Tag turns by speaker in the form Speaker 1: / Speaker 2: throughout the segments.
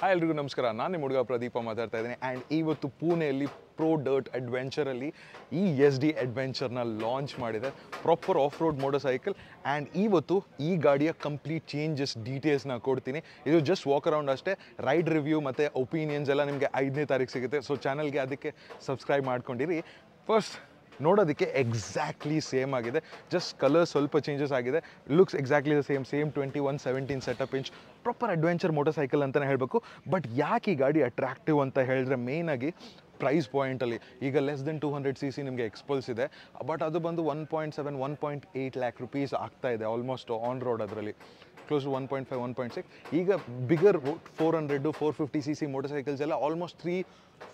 Speaker 1: hi ಎಲ್ರಿಗೂ ನಮಸ್ಕಾರ ನಾನು ನಿಮ್ಮ ಹುಡುಗ ಪ್ರದೀಪ ಮಾತಾಡ್ತಾ ಇದ್ದೀನಿ ಆ್ಯಂಡ್ ಇವತ್ತು ಪುಣೆಯಲ್ಲಿ ಪ್ರೋ ಡರ್ಟ್ ಅಡ್ವೆಂಚರಲ್ಲಿ ಈ ಎಸ್ ಡಿ ಅಡ್ವೆಂಚರ್ನ ಲಾಂಚ್ ಮಾಡಿದೆ proper off road motorcycle and ಇವತ್ತು ಈ ಗಾಡಿಯ ಕಂಪ್ಲೀಟ್ ಚೇಂಜಸ್ ಡೀಟೇಲ್ಸ್ನ ಕೊಡ್ತೀನಿ ಇದು ಜಸ್ಟ್ ವಾಕ್ ಅರೌಂಡ್ ಅಷ್ಟೇ ರೈಡ್ ರಿವ್ಯೂ ಮತ್ತು ಒಪಿನಿಯನ್ಸ್ ಎಲ್ಲ ನಿಮಗೆ ಐದನೇ ತಾರೀಕು ಸಿಗುತ್ತೆ ಸೊ ಚಾನಲ್ಗೆ ಅದಕ್ಕೆ ಸಬ್ಸ್ಕ್ರೈಬ್ ಮಾಡ್ಕೊಂಡಿರಿ ಫಸ್ಟ್ ನೋಡೋದಕ್ಕೆ ಎಕ್ಸಾಕ್ಟ್ಲಿ ಸೇಮ್ ಆಗಿದೆ ಜಸ್ಟ್ ಕಲರ್ ಸ್ವಲ್ಪ ಚೇಂಜಸ್ ಆಗಿದೆ looks exactly the same same twenty one seventeen setup inch proper adventure motorcycle ಅಂತಲೇ ಹೇಳಬೇಕು ಬಟ್ ಯಾಕೆ ಈ ಗಾಡಿ ಅಟ್ರಾಕ್ಟಿವ್ ಅಂತ ಹೇಳಿದ್ರೆ ಮೇಯ್ನಾಗಿ ಪ್ರೈಸ್ ಪಾಯಿಂಟಲ್ಲಿ ಈಗ less than two hundred C C ನಿಮಗೆ ಎಕ್ಸ್ಪಲ್ಸ್ ಇದೆ ಬಟ್ ಅದು ಬಂದು one point seven one point eight lakh rupees ಆಗ್ತಾ ಇದೆ ಆಲ್ಮೋಸ್ಟ್ ಆನ್ ರೋಡ್ ಅದರಲ್ಲಿ close one point five one point six ಈಗ bigger four hundred four fifty C C motorcycles ಎಲ್ಲ almost three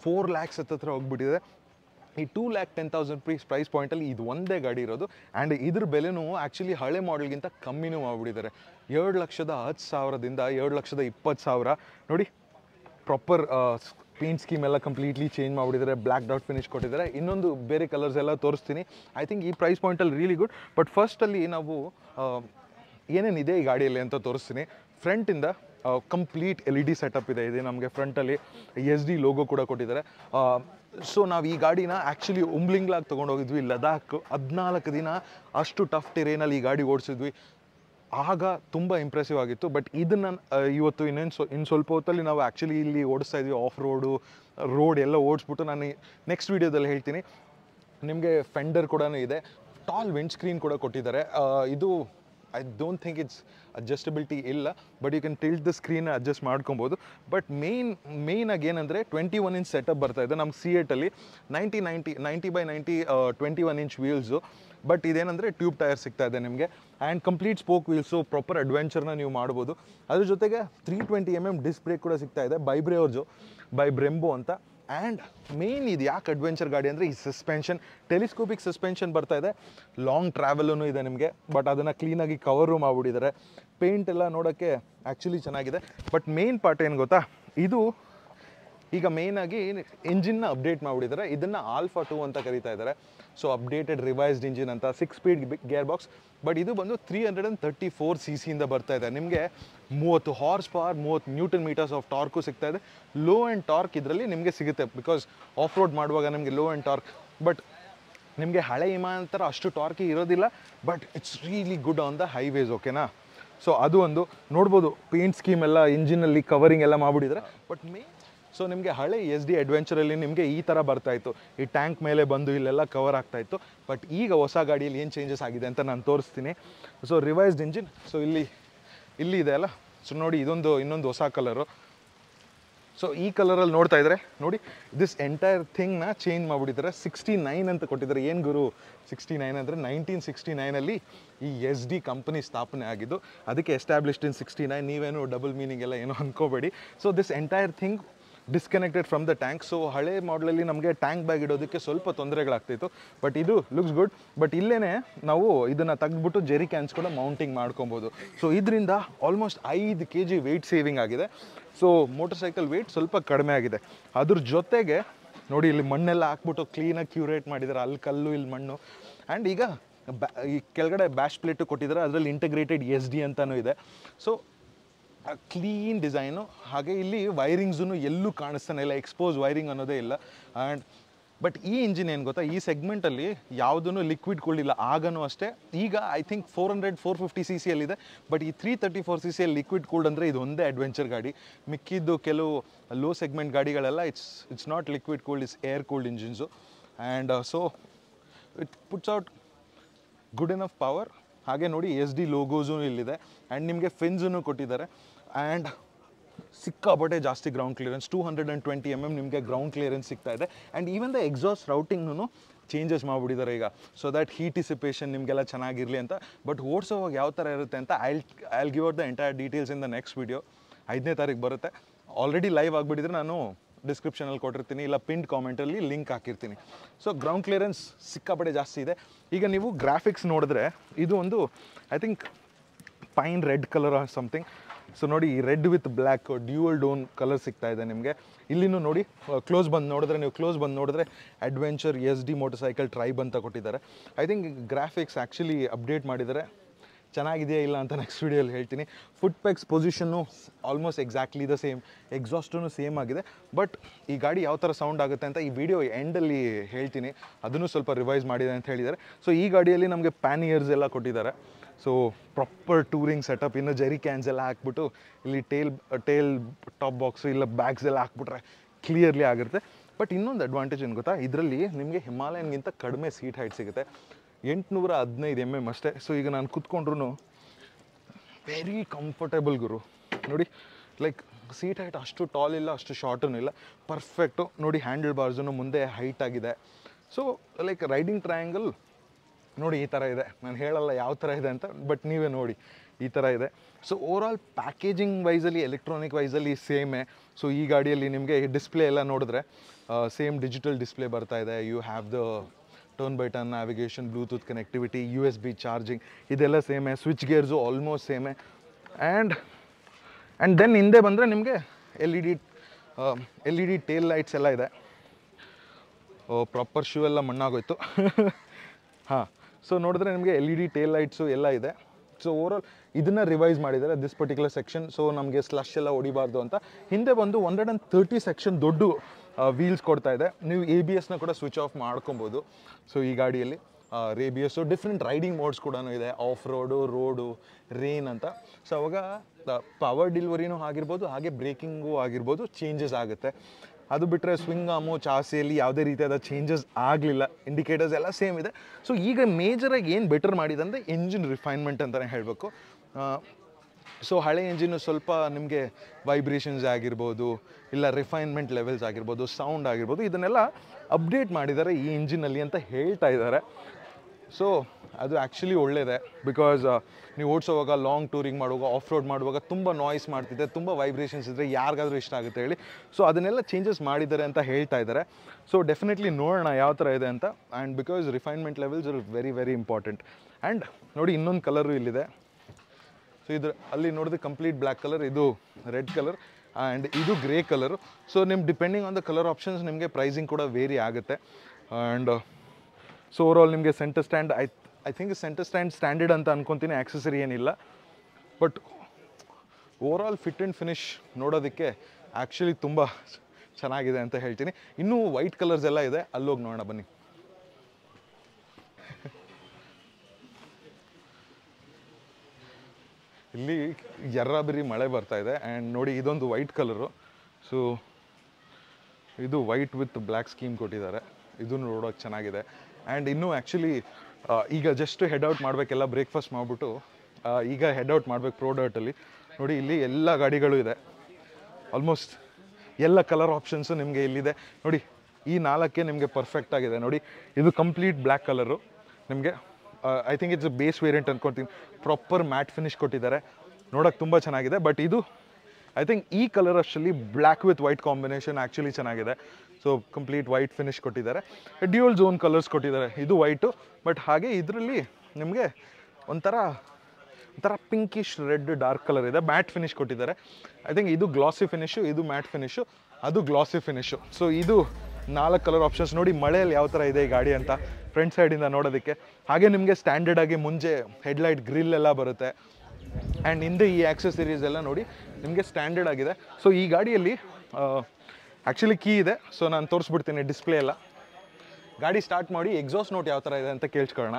Speaker 1: four lakhs ಹತ್ತತ್ರ ಹೋಗ್ಬಿಟ್ಟಿದೆ ಈ two lakh ten thousand price price ಪಾಯಿಂಟಲ್ಲಿ ಇದು ಒಂದೇ ಗಾಡಿ ಇರೋದು ಆ್ಯಂಡ್ ಇದ್ರ ಬೆಲೆನೂ ಆ್ಯಕ್ಚುಲಿ ಹಳೆ ಮಾಡೆಲ್ಗಿಂತ ಕಮ್ಮಿನೂ ಮಾಡಿಬಿಟ್ಟಿದ್ದಾರೆ ಎರಡು ಲಕ್ಷದ ಹತ್ತು ಸಾವಿರದಿಂದ ಎರಡು ಲಕ್ಷದ ಇಪ್ಪತ್ತು ಸಾವಿರ ನೋಡಿ ಪ್ರಾಪರ್ ಪೇಂಟ್ ಸ್ಕೀಮ್ ಎಲ್ಲ ಕಂಪ್ಲೀಟ್ಲಿ ಚೇಂಜ್ ಮಾಡಿಬಿಟ್ಟಿದ್ದಾರೆ ಬ್ಲ್ಯಾಕ್ ಡಾಟ್ ಫಿನಿಶ್ ಕೊಟ್ಟಿದ್ದಾರೆ ಇನ್ನೊಂದು ಬೇರೆ ಕಲರ್ಸ್ ಎಲ್ಲ ತೋರಿಸ್ತೀನಿ ಐ ಥಿಂಕ್ ಈ ಪ್ರೈಸ್ ಪಾಯಿಂಟಲ್ಲಿ ರಿಯಲಿ ಗುಡ್ ಬಟ್ ಫಸ್ಟಲ್ಲಿ ನಾವು ಏನೇನಿದೆ ಈ ಗಾಡಿಯಲ್ಲಿ ಅಂತ ತೋರಿಸ್ತೀನಿ ಫ್ರಂಟಿಂದ complete L E D setup ಇದೆ ಇದೆ ನಮಗೆ ಫ್ರಂಟಲ್ಲಿ ಎಸ್ ಡಿ ಲೋಗೋ ಕೂಡ ಕೊಟ್ಟಿದ್ದಾರೆ ಸೊ ನಾವು ಈ ಗಾಡಿನ ಆ್ಯಕ್ಚುಲಿ ಉಂಬ್ಲಿಂಗ್ಲಾಗಿ ತೊಗೊಂಡೋಗಿದ್ವಿ ಲದಾಖ್ ಹದಿನಾಲ್ಕು ದಿನ ಅಷ್ಟು ಟಫ್ ಟೆರೇನಲ್ಲಿ ಈ ಗಾಡಿ ಓಡಿಸಿದ್ವಿ ಆಗ ತುಂಬ ಇಂಪ್ರೆಸಿವ್ ಆಗಿತ್ತು ಬಟ್ ಇದನ್ನು ಇವತ್ತು ಇನ್ನೇನು ಸೊ ಇನ್ನು ಸ್ವಲ್ಪ ಹೊತ್ತಲ್ಲಿ ನಾವು ಆ್ಯಕ್ಚುಲಿ ಇಲ್ಲಿ ಓಡಿಸ್ತಾ ಇದ್ವಿ ಆಫ್ ರೋಡು ರೋಡ್ ಎಲ್ಲ ಓಡಿಸ್ಬಿಟ್ಟು ನಾನು ನೆಕ್ಸ್ಟ್ ವೀಡಿಯೋದಲ್ಲಿ ಹೇಳ್ತೀನಿ ನಿಮಗೆ ಫೆಂಡರ್ ಕೂಡ ಇದೆ ಟಾಲ್ ವಿಂಡ್ ಸ್ಕ್ರೀನ್ ಕೂಡ ಕೊಟ್ಟಿದ್ದಾರೆ ಇದು I don't think it's adjustability ಇಲ್ಲ but you can tilt the screen adjust ಮಾಡ್ಕೊಬೋದು ಬಟ್ ಮೇನ್ ಮೇಯ್ನಾಗಿ ಏನಂದರೆ ಟ್ವೆಂಟಿ ಒನ್ ಇಂಚ್ ಸೆಟಪ್ ಬರ್ತಾ ಇದೆ ನಮ್ಮ ಸಿ ಎಟಲ್ಲಿ ninety ninety ninety by ninety twenty one inch wheels but ಇದೇನಂದರೆ ಟ್ಯೂಬ್ ಟೈರ್ ಸಿಗ್ತಾ ಇದೆ ನಿಮಗೆ and complete spoke wheels proper ಅಡ್ವೆಂಚರ್ನ ನೀವು ಮಾಡ್ಬೋದು ಅದ್ರ ಜೊತೆಗೆ three twenty M M disc brake ಕೂಡ ಸಿಗ್ತಾ ಇದೆ ಬೈ ಬ್ರೇವರ್ಜು ಬೈ ಬ್ರೆಂಬೋ ಅಂತ ಆ್ಯಂಡ್ ಮೇನ್ ಇದು ಯಾಕೆ ಅಡ್ವೆಂಚರ್ ಗಾಡಿ ಅಂದರೆ ಈ ಸಸ್ಪೆನ್ಷನ್ ಟೆಲಿಸ್ಕೋಪಿಕ್ ಸಸ್ಪೆನ್ಷನ್ ಬರ್ತಾ ಇದೆ ಲಾಂಗ್ ಟ್ರಾವೆಲೂ ಇದೆ ನಿಮಗೆ ಬಟ್ ಅದನ್ನು ಕ್ಲೀನಾಗಿ ಕವರು ಮಾಡಿಬಿಟ್ಟಿದ್ದಾರೆ ಪೇಂಟ್ ಎಲ್ಲ ನೋಡೋಕ್ಕೆ ಆ್ಯಕ್ಚುಲಿ ಚೆನ್ನಾಗಿದೆ ಬಟ್ ಮೇನ್ ಪಾರ್ಟ್ ಏನು ಗೊತ್ತಾ ಇದು ಈಗ ಮೇಯ್ನಾಗಿ ಇಂಜಿನ್ನ ಅಪ್ಡೇಟ್ ಮಾಡಿಬಿಟ್ಟಿದ್ದಾರೆ ಇದನ್ನು ಆಲ್ಫಾ ಟೂ ಅಂತ ಕರೀತಾ ಇದ್ದಾರೆ ಸೊ ಅಪ್ಡೇಟೆಡ್ ರಿವೈಸ್ಡ್ ಇಂಜಿನ್ ಅಂತ six speed gearbox but ಇದು ಬಂದು three hundred and thirty four C ಸಿಯಿಂದ ಬರ್ತಾ ಇದೆ ನಿಮಗೆ ಮೂವತ್ತು ಹಾರ್ಸ್ ಪವರ್ ಮೂವತ್ತು ನ್ಯೂಟನ್ ಮೀಟರ್ಸ್ ಆಫ್ ಟಾರ್ಕು ಸಿಗ್ತಾ ಇದೆ ಲೋ ಆ್ಯಂಡ್ ಟಾರ್ಕ್ ಇದರಲ್ಲಿ ನಿಮಗೆ ಸಿಗುತ್ತೆ ಬಿಕಾಸ್ ಆಫ್ ರೋಡ್ ಮಾಡುವಾಗ ನಿಮಗೆ ಲೋ ಆ್ಯಂಡ್ ಟಾರ್ಕ್ ಬಟ್ ನಿಮಗೆ ಹಳೆ ವಿಮಾನ ಥರ ಅಷ್ಟು ಟಾರ್ಕಿ ಇರೋದಿಲ್ಲ but it's really good on the highways ಓಕೆನಾ ಸೊ ಅದು ಒಂದು ನೋಡ್ಬೋದು ಪೇಂಟ್ ಸ್ಕೀಮ್ ಎಲ್ಲ ಇಂಜಿನಲ್ಲಿ ಕವರಿಂಗ್ ಎಲ್ಲ ಮಾಡಿಬಿಟ್ಟಿದ್ರೆ ಬಟ್ ಮೇ ಸೊ ನಿಮಗೆ ಹಳೆ ಎಸ್ ಡಿ ಅಡ್ವೆಂಚರಲ್ಲಿ ನಿಮಗೆ ಈ ಥರ ಬರ್ತಾಯಿತ್ತು ಈ ಟ್ಯಾಂಕ್ ಮೇಲೆ ಬಂದು ಇಲ್ಲೆಲ್ಲ ಕವರ್ ಆಗ್ತಾಯಿತ್ತು ಬಟ್ ಈಗ ಹೊಸ ಗಾಡಿಯಲ್ಲಿ ಏನು ಚೇಂಜಸ್ ಆಗಿದೆ ಅಂತ ನಾನು ತೋರಿಸ್ತೀನಿ ಸೊ ರಿವೈಸ್ಡ್ ಇಂಜಿನ್ ಸೊ ಇಲ್ಲಿ ಇಲ್ಲಿ ಇದೆ ಅಲ್ಲ ಸೊ ನೋಡಿ ಇದೊಂದು ಇನ್ನೊಂದು ಹೊಸ ಕಲರು ಸೊ ಈ ಕಲರಲ್ಲಿ ನೋಡ್ತಾ ಇದ್ದಾರೆ ನೋಡಿ ದಿಸ್ ಎಂಟೈರ್ ಥಿಂಗ್ನ ಚೇಂಜ್ ಮಾಡಿಬಿಟ್ಟಿದ್ದಾರೆ ಸಿಕ್ಸ್ಟಿ ನೈನ್ ಅಂತ ಕೊಟ್ಟಿದ್ದಾರೆ ಏನು ಗುರು ಸಿಕ್ಸ್ಟಿ ನೈನ್ ಅಂದರೆ ನೈನ್ಟೀನ್ ಸಿಕ್ಸ್ಟಿ ನೈನಲ್ಲಿ ಈ ಎಸ್ ಡಿ ಕಂಪನಿ ಸ್ಥಾಪನೆ ಆಗಿದ್ದು ಅದಕ್ಕೆ ಎಸ್ಟಾಬ್ಲಿಷ್ಡ್ ಇನ್ ಸಿಕ್ಸ್ಟಿ ನೈನ್ ನೀವೇನು ಡಬಲ್ ಮೀನಿಂಗ್ ಎಲ್ಲ ಏನೋ ಅನ್ಕೋಬೇಡಿ so this entire thing disconnected from the tank so ಹಳೆ ಮಾಡಲಲ್ಲಿ ನಮಗೆ ಟ್ಯಾಂಕ್ ಬ್ಯಾಗ್ ಇಡೋದಕ್ಕೆ ಸ್ವಲ್ಪ ತೊಂದರೆಗಳಾಗ್ತಿತ್ತು ಬಟ್ ಇದು ಲುಕ್ಸ್ ಗುಡ್ ಬಟ್ ಇಲ್ಲೇ ನಾವು ಇದನ್ನು ತೆಗೆದ್ಬಿಟ್ಟು ಜೆರಿ ಕ್ಯಾನ್ಸ್ ಕೂಡ ಮೌಂಟಿಂಗ್ ಮಾಡ್ಕೊಬೋದು ಸೊ ಇದರಿಂದ ಆಲ್ಮೋಸ್ಟ್ ಐದು ಕೆ ಜಿ ವೆಯ್ಟ್ ಸೇವಿಂಗ್ ಆಗಿದೆ ಸೊ ಮೋಟರ್ ಸೈಕಲ್ ವೆಯ್ಟ್ ಸ್ವಲ್ಪ ಕಡಿಮೆ ಆಗಿದೆ ಅದ್ರ ಜೊತೆಗೆ ನೋಡಿ ಇಲ್ಲಿ ಮಣ್ಣೆಲ್ಲ ಹಾಕ್ಬಿಟ್ಟು ಕ್ಲೀನಾಗಿ ಕ್ಯೂರೇಟ್ ಮಾಡಿದ್ದಾರೆ ಅಲ್ಲಿ ಕಲ್ಲು ಇಲ್ಲಿ ಮಣ್ಣು ಆ್ಯಂಡ್ ಈಗ ಬ್ಯಾ ಈ ಕೆಳಗಡೆ ಬ್ಯಾಶ್ ಪ್ಲೇಟು ಕೊಟ್ಟಿದ್ದಾರೆ ಅದರಲ್ಲಿ ಇಂಟಗ್ರೇಟೆಡ್ ಎಸ್ ಡಿ ಅಂತಲೂ ಇದೆ ಸೊ ಕ್ಲೀನ್ ಡಿಸೈನು ಹಾಗೆ ಇಲ್ಲಿ ವೈರಿಂಗ್ಸೂ ಎಲ್ಲೂ ಕಾಣಿಸ್ತಾನೆ ಇಲ್ಲ ಎಕ್ಸ್ಪೋಸ್ ವೈರಿಂಗ್ ಅನ್ನೋದೇ ಇಲ್ಲ ಆ್ಯಂಡ್ ಬಟ್ ಈ ಇಂಜಿನ್ ಏನು ಗೊತ್ತಾ ಈ ಸೆಗ್ಮೆಂಟಲ್ಲಿ ಯಾವುದೂ ಲಿಕ್ವಿಡ್ ಲಿಕ್ವಿಡ್ಗಳಿಲ್ಲ ಆಗನೂ ಅಷ್ಟೇ ಈಗ I think four hundred four fifty C C ಸಿಯಲ್ಲಿದೆ ಬಟ್ ಈ ತ್ರೀ ತರ್ಟಿ ಫೋರ್ ಸಿ ಸಿಯಲ್ಲಿ ಲಿಕ್ವಿಡ್ ಕೂಲ್ಡ್ ಅಂದರೆ ಇದು ಒಂದೇ ಅಡ್ವೆಂಚರ್ ಗಾಡಿ ಮಿಕ್ಕಿದ್ದು ಕೆಲವು ಲೋ ಸೆಗ್ಮೆಂಟ್ ಗಾಡಿಗಳೆಲ್ಲ it's it's not liquid cooled is air cooled engines and so it puts out good enough power ಹಾಗೆ ನೋಡಿ ಎಸ್ ಡಿ ಲೋಗೋಸು ಇಲ್ಲಿದೆ ಆ್ಯಂಡ್ ನಿಮಗೆ ಫಿನ್ಸೂ ಕೊಟ್ಟಿದ್ದಾರೆ ಆ್ಯಂಡ್ ಸಿಕ್ಕಾಪಟ್ಟೆ ಜಾಸ್ತಿ ground clearance two hundred and twenty M M ನಿಮಗೆ ground clearance ಸಿಗ್ತಾ ಇದೆ ಆ್ಯಂಡ್ ಈವನ್ ದ ಎಕ್ಸಾಸ್ಟ್ ರೌಟಿಂಗ್ನು ಚೇಂಜಸ್ ಮಾಡಿಬಿಟ್ಟಿದ್ದಾರೆ ಈಗ ಸೊ ದ್ಯಾಟ್ ಹೀಟಿಸಿಪೇಷನ್ ನಿಮಗೆಲ್ಲ ಚೆನ್ನಾಗಿರಲಿ ಅಂತ ಬಟ್ ಓಡಿಸೋವಾಗ ಯಾವ ಥರ ಇರುತ್ತೆ ಅಂತ I'll I'll give out the entire details in the next video ಐದನೇ ತಾರೀಕು ಬರುತ್ತೆ ಆಲ್ರೆಡಿ ಲೈವ್ ಆಗಿಬಿಟ್ಟಿದ್ರೆ ನಾನು ಡಿಸ್ಕ್ರಿಪ್ಷನಲ್ಲಿ ಕೊಟ್ಟಿರ್ತೀನಿ ಇಲ್ಲ ಪಿಂಟ್ ಕಾಮೆಂಟಲ್ಲಿ ಲಿಂಕ್ ಹಾಕಿರ್ತೀನಿ ಸೊ ಗ್ರೌಂಡ್ ಕ್ಲಿಯರೆನ್ಸ್ ಸಿಕ್ಕಾಪಡೆ ಜಾಸ್ತಿ ಇದೆ ಈಗ ನೀವು ಗ್ರಾಫಿಕ್ಸ್ ನೋಡಿದ್ರೆ ಇದು ಒಂದು I think pine red colour or something so ನೋಡಿ ಈ red with black dual tone colour ಸಿಗ್ತಾ ಇದೆ ನಿಮಗೆ ಇಲ್ಲಿನೂ ನೋಡಿ ಕ್ಲೋಸ್ ಬಂದು ನೋಡಿದ್ರೆ ನೀವು ಕ್ಲೋಸ್ ಬಂದು ನೋಡಿದ್ರೆ adventure S D motorcycle tribe ಅಂತ ಕೊಟ್ಟಿದ್ದಾರೆ I think graphics actually update ಮಾಡಿದ್ದಾರೆ ಚೆನ್ನಾಗಿದೆಯಾ ಇಲ್ಲ ಅಂತ ನೆಕ್ಸ್ಟ್ ವೀಡಿಯೋಲಿ ಹೇಳ್ತೀನಿ ಫುಟ್ ಪ್ಯಾಕ್ಸ್ ಪೊಸಿಷನ್ನು almost exactly the same exhaust same ಆಗಿದೆ ಬಟ್ ಈ ಗಾಡಿ ಯಾವ ಥರ ಸೌಂಡ್ ಆಗುತ್ತೆ ಅಂತ ಈ ವಿಡಿಯೋ ಎಂಡಲ್ಲಿ ಹೇಳ್ತೀನಿ ಅದನ್ನು ಸ್ವಲ್ಪ ರಿವೈಸ್ ಮಾಡಿದೆ ಅಂತ ಹೇಳಿದ್ದಾರೆ ಸೊ ಈ ಗಾಡಿಯಲ್ಲಿ ನಮಗೆ ಪ್ಯಾನ್ ಇಯರ್ಸ್ ಎಲ್ಲ ಕೊಟ್ಟಿದ್ದಾರೆ ಸೊ ಪ್ರಾಪರ್ ಟೂರಿಂಗ್ ಸೆಟಪ್ ಇನ್ನು ಜರಿ ಕ್ಯಾನ್ಸ್ ಎಲ್ಲ ಹಾಕ್ಬಿಟ್ಟು ಇಲ್ಲಿ ಟೇಲ್ ಟೇಲ್ ಟಾಪ್ ಬಾಕ್ಸು ಇಲ್ಲ ಬ್ಯಾಗ್ಸ್ ಎಲ್ಲ ಹಾಕ್ಬಿಟ್ರೆ ಕ್ಲಿಯರ್ಲಿ ಆಗಿರುತ್ತೆ ಬಟ್ ಇನ್ನೊಂದು ಅಡ್ವಾಂಟೇಜ್ ಏನು ಗೊತ್ತಾ ಇದರಲ್ಲಿ ನಿಮಗೆ ಹಿಮಾಲಯನ್ಗಿಂತ ಕಡಿಮೆ ಸೀಟ್ ಹೈಟ್ ಸಿಗುತ್ತೆ ಎಂಟುನೂರ ಹದಿನೈದು ಎಮ್ ಎಮ್ ಅಷ್ಟೇ ಸೊ ಈಗ ನಾನು ಕುತ್ಕೊಂಡ್ರು ವೆರಿ ಕಂಫರ್ಟೇಬಲ್ ಗುರು ನೋಡಿ ಲೈಕ್ ಸೀಟ್ ಹೈಟ್ ಅಷ್ಟು ಟಾಲ್ ಇಲ್ಲ ಅಷ್ಟು ಶಾರ್ಟೂ ಇಲ್ಲ ಪರ್ಫೆಕ್ಟು ನೋಡಿ ಹ್ಯಾಂಡಲ್ ಬಾರ್ಸೂ ಮುಂದೆ ಹೈಟ್ ಆಗಿದೆ ಸೊ ಲೈಕ್ ರೈಡಿಂಗ್ ಟ್ರಯಾಂಗಲ್ ನೋಡಿ ಈ ಥರ ಇದೆ ನಾನು ಹೇಳಲ್ಲ ಯಾವ ಥರ ಇದೆ ಅಂತ ಬಟ್ ನೀವೇ ನೋಡಿ ಈ ಥರ ಇದೆ ಸೊ ಓವರ್ ಆಲ್ ಪ್ಯಾಕೇಜಿಂಗ್ ವೈಸಲ್ಲಿ ಎಲೆಕ್ಟ್ರಾನಿಕ್ ವೈಸಲ್ಲಿ ಸೇಮೇ ಸೊ ಈ ಗಾಡಿಯಲ್ಲಿ ನಿಮಗೆ ಡಿಸ್ಪ್ಲೇ ಎಲ್ಲ ನೋಡಿದ್ರೆ ಸೇಮ್ ಡಿಜಿಟಲ್ ಡಿಸ್ಪ್ಲೇ ಬರ್ತಾ ಇದೆ you have the turn by turn navigation Bluetooth connectivity U S B charging ಇದೆಲ್ಲ ಸೇಮೆ ಸ್ವಿಚ್ ಗೇರ್ಸು ಆಲ್ಮೋಸ್ಟ್ ಸೇಮೆ ಆ್ಯಂಡ್ ಆ್ಯಂಡ್ ದೆನ್ ಹಿಂದೆ ಬಂದರೆ ನಿಮಗೆ L E D L E D tail lights ಎಲ್ಲ ಇದೆ ಪ್ರಾಪರ್ ಶೂ ಎಲ್ಲ ಮಣ್ಣಾಗೋಯ್ತು ಹಾಂ ಸೊ ನೋಡಿದ್ರೆ ನಿಮಗೆ L E D tail lights ಎಲ್ಲ ಇದೆ ಸೊ ಓವರಾಲ್ ಇದನ್ನು ರಿವೈಸ್ ಮಾಡಿದ್ದಾರೆ ದಿಸ್ ಪರ್ಟಿಕ್ಯುಲರ್ ಸೆಕ್ಷನ್ ಸೊ ನಮಗೆ ಸ್ಲಶ್ ಎಲ್ಲ ಹೊಡಿಬಾರ್ದು ಅಂತ ಹಿಂದೆ ಬಂದು one hundred and thirty section ದೊಡ್ಡ ವೀಲ್ಸ್ ಕೊಡ್ತಾ ಇದೆ ನೀವು ಎ ಬಿ ಎಸ್ನ ಕೂಡ ಸ್ವಿಚ್ ಆಫ್ ಮಾಡ್ಕೊಬೋದು ಸೊ ಈ ಗಾಡಿಯಲ್ಲಿ ಎಸ್ಸು ಡಿಫ್ರೆಂಟ್ ರೈಡಿಂಗ್ ಮೋಡ್ಸ್ ಕೂಡ ಇದೆ ಆಫ್ ರೋಡು ರೋಡು ರೇನ್ ಅಂತ ಸೊ ಅವಾಗ ಪವರ್ ಡಿಲ್ವರಿನೂ ಆಗಿರ್ಬೋದು ಹಾಗೆ ಬ್ರೇಕಿಂಗು ಆಗಿರ್ಬೋದು ಚೇಂಜಸ್ ಆಗುತ್ತೆ ಅದು ಬಿಟ್ಟರೆ ಆಮು ಚಾಸಿಯಲ್ಲಿ ಯಾವುದೇ ರೀತಿಯಾದ ಚೇಂಜಸ್ ಆಗಲಿಲ್ಲ ಇಂಡಿಕೇಟರ್ಸ್ ಎಲ್ಲ ಸೇಮ್ ಇದೆ ಸೊ ಈಗ ಮೇಜರಾಗಿ ಏನು ಬೆಟರ್ ಮಾಡಿದೆ ಅಂದರೆ ಎಂಜಿನ್ ರಿಫೈನ್ಮೆಂಟ್ ಅಂತಲೇ ಹೇಳಬೇಕು ಸೊ ಹಳೆ ಇಂಜಿನ್ ಸ್ವಲ್ಪ ನಿಮಗೆ ವೈಬ್ರೇಷನ್ಸ್ ಆಗಿರ್ಬೋದು ಇಲ್ಲ ರಿಫೈನ್ಮೆಂಟ್ ಲೆವೆಲ್ಸ್ ಆಗಿರ್ಬೋದು ಸೌಂಡ್ ಆಗಿರ್ಬೋದು ಇದನ್ನೆಲ್ಲ ಅಪ್ಡೇಟ್ ಮಾಡಿದ್ದಾರೆ ಈ ಇಂಜಿನಲ್ಲಿ ಅಂತ ಹೇಳ್ತಾ ಇದ್ದಾರೆ ಸೊ ಅದು ಆ್ಯಕ್ಚುಲಿ ಒಳ್ಳೆಯದೇ ಬಿಕಾಸ್ ನೀವು ಓಡಿಸೋವಾಗ ಲಾಂಗ್ ಟೂರಿಂಗ್ ಮಾಡುವಾಗ ಆಫ್ ರೋಡ್ ಮಾಡುವಾಗ ತುಂಬ ನಾಯ್ಸ್ ಮಾಡ್ತಿದೆ ತುಂಬ ವೈಬ್ರೇಷನ್ಸ್ ಇದ್ದರೆ ಯಾರಿಗಾದರೂ ಇಷ್ಟ ಆಗುತ್ತೆ ಹೇಳಿ ಸೊ ಅದನ್ನೆಲ್ಲ ಚೇಂಜಸ್ ಮಾಡಿದ್ದಾರೆ ಅಂತ ಹೇಳ್ತಾ ಇದ್ದಾರೆ ಸೊ ಡೆಫಿನೆಟ್ಲಿ ನೋಡೋಣ ಯಾವ ಥರ ಇದೆ ಅಂತ and because refinement levels are very very important and ನೋಡಿ ಇನ್ನೊಂದು ಕಲರು ಇಲ್ಲಿದೆ ಸೊ ಇದ್ರ ಅಲ್ಲಿ ನೋಡಿದ್ರೆ ಕಂಪ್ಲೀಟ್ ಬ್ಲ್ಯಾಕ್ ಕಲರ್ ಇದು ರೆಡ್ ಕಲರ್ ಆ್ಯಂಡ್ ಇದು ಗ್ರೇ ಕಲರ್ ಸೊ ನಿಮ್ಮ depending on the colour options ನಿಮಗೆ ಪ್ರೈಸಿಂಗ್ ಕೂಡ ವೇರಿ ಆಗುತ್ತೆ ಆ್ಯಂಡ್ ಸೊ ಓವರ್ ಆಲ್ ನಿಮಗೆ centre stand I I think centre stand standard ಅಂತ ಅನ್ಕೊತೀನಿ ಆ್ಯಕ್ಸಸರಿ ಏನಿಲ್ಲ but overall fit and finish ನೋಡೋದಕ್ಕೆ ಆ್ಯಕ್ಚುಲಿ ತುಂಬ ಚೆನ್ನಾಗಿದೆ ಅಂತ ಹೇಳ್ತೀನಿ ಇನ್ನೂ ವೈಟ್ ಕಲರ್ಸ್ ಎಲ್ಲ ಇದೆ ಅಲ್ಲೋಗಿ ನೋಡೋಣ ಬನ್ನಿ ಇಲ್ಲಿ ಎರ್ರಾಬಿರಿ ಮಳೆ ಬರ್ತಾ ಇದೆ ಆ್ಯಂಡ್ ನೋಡಿ ಇದೊಂದು ವೈಟ್ ಕಲರು ಸೊ ಇದು ವೈಟ್ ವಿತ್ ಬ್ಲ್ಯಾಕ್ ಸ್ಕೀಮ್ ಕೊಟ್ಟಿದ್ದಾರೆ ಇದು ನೋಡೋಕೆ ಚೆನ್ನಾಗಿದೆ ಆ್ಯಂಡ್ ಇನ್ನೂ ಆ್ಯಕ್ಚುಲಿ ಈಗ ಜಸ್ಟ್ ಹೆಡ್ ಔಟ್ ಮಾಡಬೇಕೆಲ್ಲ ಬ್ರೇಕ್ಫಾಸ್ಟ್ ಮಾಡಿಬಿಟ್ಟು ಈಗ ಹೆಡ್ ಔಟ್ ಮಾಡಬೇಕು ಪ್ರೋಡರ್ಟಲ್ಲಿ ನೋಡಿ ಇಲ್ಲಿ ಎಲ್ಲ ಗಾಡಿಗಳು ಇದೆ ಆಲ್ಮೋಸ್ಟ್ ಎಲ್ಲ ಕಲರ್ ಆಪ್ಷನ್ಸು ನಿಮಗೆ ಇಲ್ಲಿದೆ ನೋಡಿ ಈ ನಾಲ್ಕೇ ನಿಮಗೆ ಪರ್ಫೆಕ್ಟ್ ಆಗಿದೆ ನೋಡಿ ಇದು ಕಂಪ್ಲೀಟ್ ಬ್ಲ್ಯಾಕ್ ಕಲರು ನಿಮಗೆ I think it's base variant ಅಂದ್ಕೊತೀನಿ ಪ್ರಾಪರ್ ಮ್ಯಾಟ್ ಫಿನಿಶ್ ಕೊಟ್ಟಿದ್ದಾರೆ ನೋಡೋಕ್ಕೆ ತುಂಬ ಚೆನ್ನಾಗಿದೆ ಬಟ್ ಇದು ಐ ಥಿಂಕ್ ಈ ಕಲರ್ ಅಷ್ಟಲ್ಲಿ black with white combination actually ಚೆನ್ನಾಗಿದೆ ಸೊ ಕಂಪ್ಲೀಟ್ ವೈಟ್ ಫಿನಿಶ್ ಕೊಟ್ಟಿದ್ದಾರೆ ಡ್ಯೂಯಲ್ ಝೋನ್ ಕಲರ್ಸ್ ಕೊಟ್ಟಿದ್ದಾರೆ ಇದು ವೈಟು ಬಟ್ ಹಾಗೆ ಇದರಲ್ಲಿ ನಿಮಗೆ ಒಂಥರ ಒಂಥರ ಪಿಂಕಿಶ್ ರೆಡ್ ಡಾರ್ಕ್ ಕಲರ್ ಇದೆ ಮ್ಯಾಟ್ ಫಿನಿಶ್ ಕೊಟ್ಟಿದ್ದಾರೆ ಐ ಥಿಂಕ್ ಇದು ಗ್ಲಾಸಿ ಫಿನಿಶು ಇದು ಮ್ಯಾಟ್ ಫಿನಿಶು ಅದು ಗ್ಲಾಸಿ ಫಿನಿಶು ಸೊ ಇದು ನಾಲ್ಕು ಕಲರ್ ಆಪ್ಷನ್ಸ್ ನೋಡಿ ಮಳೆಯಲ್ಲಿ ಯಾವ ಥರ ಇದೆ ಈ ಗಾಡಿ ಅಂತ ಫ್ರಂಟ್ ಸೈಡಿಂದ ನೋಡೋದಕ್ಕೆ ಹಾಗೆ ನಿಮಗೆ ಸ್ಟ್ಯಾಂಡರ್ಡ್ ಆಗಿ ಮುಂಜೆ ಹೆಡ್ಲೈಟ್ ಗ್ರಿಲ್ ಎಲ್ಲ ಬರುತ್ತೆ ಆ್ಯಂಡ್ ಹಿಂದೆ ಈ ಆ್ಯಕ್ಸೆಸರೀಸ್ ಎಲ್ಲ ನೋಡಿ ನಿಮಗೆ ಸ್ಟ್ಯಾಂಡರ್ಡ್ ಆಗಿದೆ ಸೊ ಈ ಗಾಡಿಯಲ್ಲಿ ಆ್ಯಕ್ಚುಲಿ ಕೀ ಇದೆ ಸೊ ನಾನು ತೋರಿಸ್ಬಿಡ್ತೀನಿ ಡಿಸ್ಪ್ಲೇ ಎಲ್ಲ ಗಾಡಿ ಸ್ಟಾರ್ಟ್ ಮಾಡಿ ಎಕ್ಸಾಸ್ಟ್ ನೋಟ್ ಯಾವ ಥರ ಇದೆ ಅಂತ ಕೇಳಿಸ್ಕೊಳ್ಳೋಣ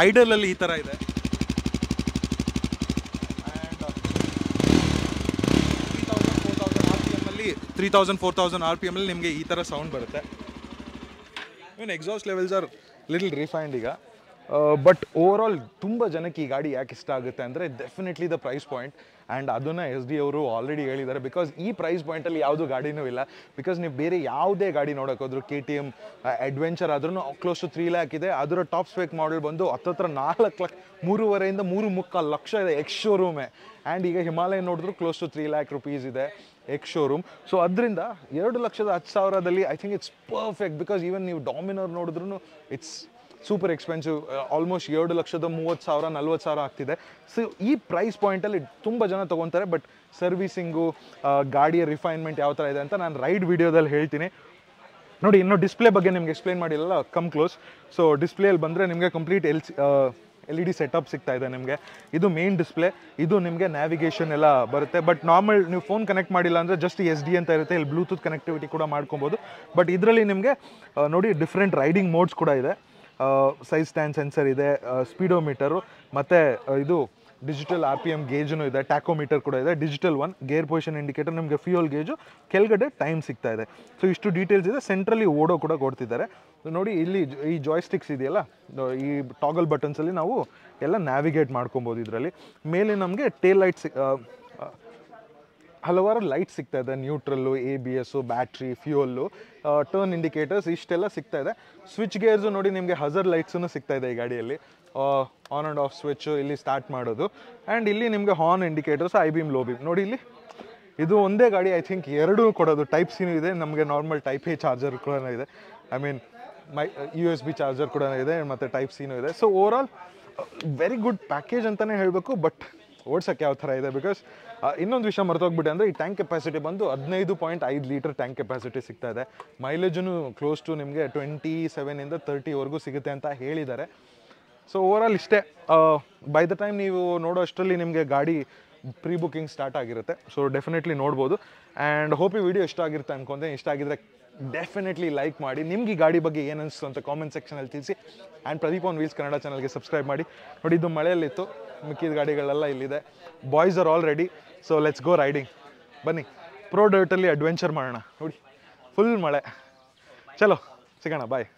Speaker 1: ಅಲ್ಲಿ ಈ ಥರ ಇದೆ three thousand four thousand R P ಅಲ್ಲಿ ನಿಮಗೆ ಈ ಥರ ಸೌಂಡ್ ಬರುತ್ತೆ even exhaust levels are little refined ಈಗ ಬಟ್ ಓವರ್ ಆಲ್ ತುಂಬ ಜನಕ್ಕೆ ಈ ಗಾಡಿ ಯಾಕೆ ಇಷ್ಟ ಆಗುತ್ತೆ ಅಂದರೆ definitely the price point and ಅದನ್ನು ಎಸ್ ಡಿ ಅವರು ಆಲ್ರೆಡಿ ಹೇಳಿದ್ದಾರೆ ಬಿಕಾಸ್ ಈ ಪ್ರೈಸ್ ಪಾಯಿಂಟಲ್ಲಿ ಯಾವುದು ಗಾಡಿನೂ ಇಲ್ಲ ಬಿಕಾಸ್ ನೀವು ಬೇರೆ ಯಾವುದೇ ಗಾಡಿ ನೋಡೋಕ್ಕೋದ್ರು ಕೆ ಟಿ ಎಮ್ ಅಡ್ವೆಂಚರ್ ಆದ್ರೂ ಕ್ಲೋಸ್ ಟು ತ್ರೀ ಲ್ಯಾಕ್ ಇದೆ ಅದರ ಟಾಪ್ ಸ್ಪೆಕ್ ಮಾಡಲ್ ಬಂದು ಹತ್ತತ್ರ ನಾಲ್ಕು ಲಕ್ಷ ಮೂರುವರೆಯಿಂದ ಮೂರು ಮುಕ್ಕಾಲು ಲಕ್ಷ ಇದೆ ಎಕ್ಸ್ ಶೋರೂಮೇ ಆ್ಯಂಡ್ ಈಗ ಹಿಮಾಲಯ ನೋಡಿದ್ರು close to three lakh rupees ಇದೆ ಎಕ್ಸ್ ಶೋರೂಮ್ ಸೊ ಅದರಿಂದ ಎರಡು ಲಕ್ಷದ ಹತ್ತು ಸಾವಿರದಲ್ಲಿ I think it's perfect because even ನೀವು ಡಾಮಿನೋರ್ ನೋಡಿದ್ರು ಇಟ್ಸ್ ಸೂಪರ್ ಎಕ್ಸ್ಪೆನ್ಸಿವ್ ಆಲ್ಮೋಸ್ಟ್ ಎರಡು ಲಕ್ಷದ ಮೂವತ್ತು ಸಾವಿರ ನಲ್ವತ್ತು ಸಾವಿರ ಆಗ್ತಿದೆ ಸೊ ಈ ಪ್ರೈಸ್ ಪಾಯಿಂಟಲ್ಲಿ ತುಂಬ ಜನ ತೊಗೊತಾರೆ ಬಟ್ ಸರ್ವಿಸಿಂಗು ಗಾಡಿಯ ರಿಫೈನ್ಮೆಂಟ್ ಯಾವ ಥರ ಇದೆ ಅಂತ ನಾನು ರೈಡ್ ವಿಡಿಯೋದಲ್ಲಿ ಹೇಳ್ತೀನಿ ನೋಡಿ ಇನ್ನೂ ಡಿಸ್ಪ್ಲೇ ಬಗ್ಗೆ ನಿಮ್ಗೆ ಎಕ್ಸ್ಪ್ಲೇನ್ ಮಾಡಿಲ್ಲ ಕಮ್ ಕ್ಲೋಸ್ ಸೊ ಡಿಸ್ಪ್ಲೇಯಲ್ಲಿ ಬಂದರೆ ನಿಮಗೆ complete L L E D setup ಸಿಗ್ತಾ ಇದೆ ನಿಮಗೆ ಇದು ಮೇನ್ ಡಿಸ್ಪ್ಲೇ ಇದು ನಿಮಗೆ ನ್ಯಾವಿಗೇಷನ್ ಎಲ್ಲ ಬರುತ್ತೆ ಬಟ್ ನಾರ್ಮಲ್ ನೀವು ಫೋನ್ ಕನೆಕ್ಟ್ ಮಾಡಿಲ್ಲ ಅಂದರೆ ಜಸ್ಟ್ ಎಸ್ ಡಿ ಅಂತ ಇರುತ್ತೆ ಇಲ್ಲಿ ಬ್ಲೂಟೂತ್ ಕನೆಕ್ಟಿವಿಟಿ ಕೂಡ ಮಾಡ್ಕೊಬೋದು ಬಟ್ ಇದರಲ್ಲಿ ನಿಮಗೆ uh, ನೋಡಿ ಡಿಫ್ರೆಂಟ್ ರೈಡಿಂಗ್ ಮೋಡ್ಸ್ ಕೂಡ ಇದೆ ಸೈಜ್ ಸ್ಟ್ಯಾಂಡ್ ಸೆನ್ಸರ್ ಇದೆ ಸ್ಪೀಡೋಮೀಟರು ಮತ್ತು ಇದು ಡಿಜಿಟಲ್ ಆರ್ ಪಿ ಎಮ್ ಗೇಜನು ಇದೆ ಟ್ಯಾಕೋಮೀಟರ್ ಕೂಡ ಇದೆ digital one gear position indicator ನಿಮಗೆ ಫ್ಯೂಯಲ್ ಗೇಜು ಕೆಳಗಡೆ ಟೈಮ್ ಸಿಗ್ತಾ ಇದೆ ಸೊ ಇಷ್ಟು ಡೀಟೇಲ್ಸ್ ಇದೆ ಸೆಂಟ್ರಲ್ಲಿ ಓಡೋ ಕೂಡ ಕೊಡ್ತಿದ್ದಾರೆ ನೋಡಿ ಇಲ್ಲಿ ಈ ಜಾಯ್ಸ್ಟಿಕ್ಸ್ ಇದೆಯಲ್ಲ ಈ ಟಾಗಲ್ ಬಟನ್ಸಲ್ಲಿ ನಾವು ಎಲ್ಲ ನ್ಯಾವಿಗೇಟ್ ಮಾಡ್ಕೊಬೋದು ಇದರಲ್ಲಿ ಮೇಲೆ ನಮಗೆ ಟೇಲ್ ಲೈಟ್ಸ್ ಹಲವಾರು ಲೈಟ್ ಸಿಗ್ತಾ ಇದೆ neutral A B S battery fuel turn indicators ಇಷ್ಟೆಲ್ಲ ಸಿಗ್ತಾ ಇದೆ ಸ್ವಿಚ್ ಗೇರ್ಸು ನೋಡಿ ನಿಮಗೆ ಹಜರ್ ಲೈಟ್ಸೂ ಸಿಗ್ತಾ ಇದೆ ಈ ಗಾಡಿಯಲ್ಲಿ ಆನ್ ಆ್ಯಂಡ್ ಆಫ್ ಸ್ವಿಚ್ಚು ಇಲ್ಲಿ ಸ್ಟಾರ್ಟ್ ಮಾಡೋದು ಆ್ಯಂಡ್ ಇಲ್ಲಿ ನಿಮಗೆ horn indicators high beam low beam ನೋಡಿ ಇಲ್ಲಿ ಇದು ಒಂದೇ ಗಾಡಿ ಐ ಥಿಂಕ್ ಎರಡೂ ಕೊಡೋದು ಟೈಪ್ ಸಿನೂ ಇದೆ ನಮಗೆ ನಾರ್ಮಲ್ ಟೈಪ್ ಎ ಚಾರ್ಜರ್ ಕೂಡ ಇದೆ I mean my U S B charger ಕೂಡ ಇದೆ ಮತ್ತು ಟೈಪ್ ಸಿನೂ ಇದೆ so overall very good package ಅಂತಲೇ ಹೇಳಬೇಕು ಬಟ್ ಓಡ್ಸೋಕ್ಕೆ ಯಾವ ಥರ ಇದೆ ಬಿಕಾಸ್ ಇನ್ನೊಂದು ವಿಷಯ ಮರ್ತೋಗ್ಬಿಟ್ಟೆ ಅಂದರೆ ಈ ಟ್ಯಾಂಕ್ ಕೆಪಾಸಿಟಿ ಬಂದು ಹದಿನೈದು ಪಾಯಿಂಟ್ ಐದು ಲೀಟರ್ ಟ್ಯಾಂಕ್ ಕೆಪಾಸಿಟಿ ಸಿಗ್ತಾ ಇದೆ ಮೈಲೇಜನ್ನು ಕ್ಲೋಸ್ ಟು ನಿಮಗೆ ಟ್ವೆಂಟಿ ಸೆವೆನಿಂದ ತರ್ಟಿವರೆಗೂ ಸಿಗುತ್ತೆ ಅಂತ ಹೇಳಿದ್ದಾರೆ ಸೊ ಓವರ್ ಆಲ್ ಇಷ್ಟೇ ಬೈ ದ ಟೈಮ್ ನೀವು ನೋಡೋ ಅಷ್ಟರಲ್ಲಿ ನಿಮಗೆ ಗಾಡಿ ಪ್ರೀ ಬುಕಿಂಗ್ ಸ್ಟಾರ್ಟ್ ಆಗಿರುತ್ತೆ ಸೊ ಡೆಫಿನೆಟ್ಲಿ ನೋಡ್ಬೋದು ಆ್ಯಂಡ್ ಹೋಪಿ ಈ ವಿಡಿಯೋ ಇಷ್ಟ ಆಗಿರುತ್ತೆ ಅನ್ಕೊಂಡೆ ಇಷ್ಟ ಆಗಿದ್ರೆ ಡೆಫಿನೆಟ್ಲಿ ಲೈಕ್ ಮಾಡಿ ನಿಮ್ಗೆ ಗಾಡಿ ಬಗ್ಗೆ ಏನು ಅನಿಸ್ತು ಅಂತ ಕಾಮೆಂಟ್ ಸೆಕ್ಷನಲ್ಲಿ ತಿಳಿಸಿ and Pradeep on wheels Kannada ಚಾನಲ್ಗೆ ಸಬ್ಸ್ಕ್ರೈಬ್ ಮಾಡಿ ನೋಡಿ ಇದು ಮಳೆಯಲ್ಲಿತ್ತು ಮಿಕ್ಕಿದ ಗಾಡಿಗಳೆಲ್ಲ ಇಲ್ಲಿದೆ boys are already so let's go riding ಬನ್ನಿ ಪ್ರೋ ಡರ್ಟಲ್ಲಿ ಅಡ್ವೆಂಚರ್ ಮಾಡೋಣ ನೋಡಿ ಫುಲ್ ಮಳೆ ಚಲೋ ಸಿಗೋಣ ಬಾಯ್